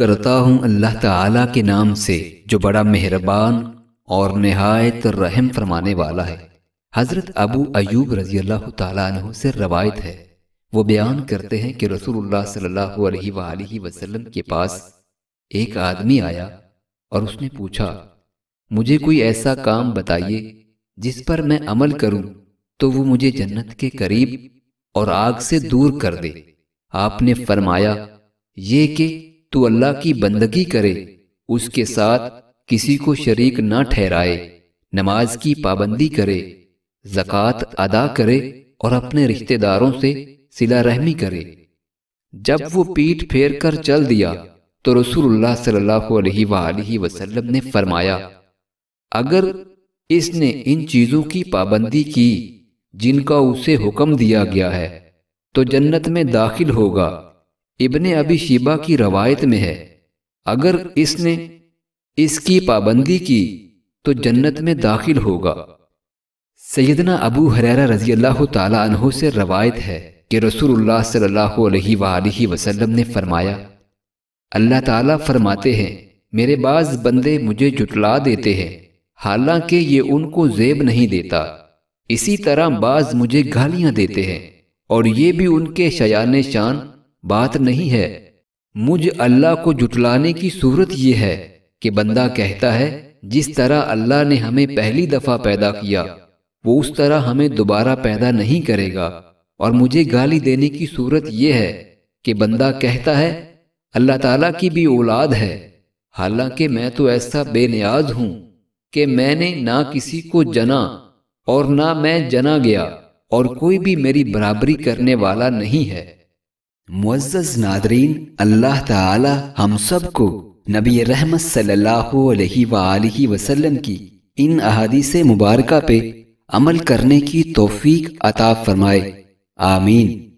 करता हूँ अल्लाह ताला के नाम से जो बड़ा मेहरबान और नहायत रहम फरमाने वाला है हज़रत अबू अयूब रजी अल्लाह तु से रवायत है वो बयान करते हैं कि रसूल वसल्लम के पास एक आदमी आया और उसने पूछा मुझे कोई ऐसा काम बताइए जिस पर मैं अमल करूं तो वो मुझे जन्नत के करीब और आग से दूर कर दे आपने फरमाया ये कि तू अल्लाह की बंदगी करे उसके साथ किसी को शरीक ना ठहराए नमाज की पाबंदी करे जक़ात अदा करे और अपने रिश्तेदारों से सिला रहमी करे जब वो पीठ फेर कर चल दिया तो रसूलुल्लाह सल्लल्लाहु अलैहि वसल्लम ने फरमाया अगर इसने इन चीज़ों की पाबंदी की जिनका उसे हुक्म दिया गया है तो जन्नत में दाखिल होगा इब्ने अभी शिबा की रवायत में है अगर इसने इसकी पाबंदी की तो, तो जन्नत में दाखिल होगा सैदना अबू हरेरा रजी अल्लाह तहों से रवायत है कि रसूलुल्लाह सल्लल्लाहु अलैहि वसल्लम ने फरमाया अल्लाह ताला फरमाते हैं मेरे बाज बंदे मुझे जुटला देते हैं हालांकि ये उनको जेब नहीं देता इसी तरह बाज मुझे गालियां देते हैं और ये भी उनके शयान शान बात नहीं है मुझ अल्लाह को जुटलाने की सूरत यह है कि बंदा कहता है जिस तरह अल्लाह ने हमें पहली दफा पैदा किया वो उस तरह हमें दोबारा पैदा नहीं करेगा और मुझे गाली देने की सूरत यह है कि बंदा कहता है अल्लाह ताला की भी औलाद है हालांकि मैं तो ऐसा तो बेनियाज हूं कि मैंने ना किसी को जना और ना मैं जना गया और कोई भी मेरी बराबरी करने वाला नहीं है मुआज़ नादरीन अल्लाह ताला हम सब को नबी रहमत सल्लल्लाहु अलैहि वसल्लम की इन अहादीस मुबारका पे अमल करने की तौफीक अता फरमाए आमीन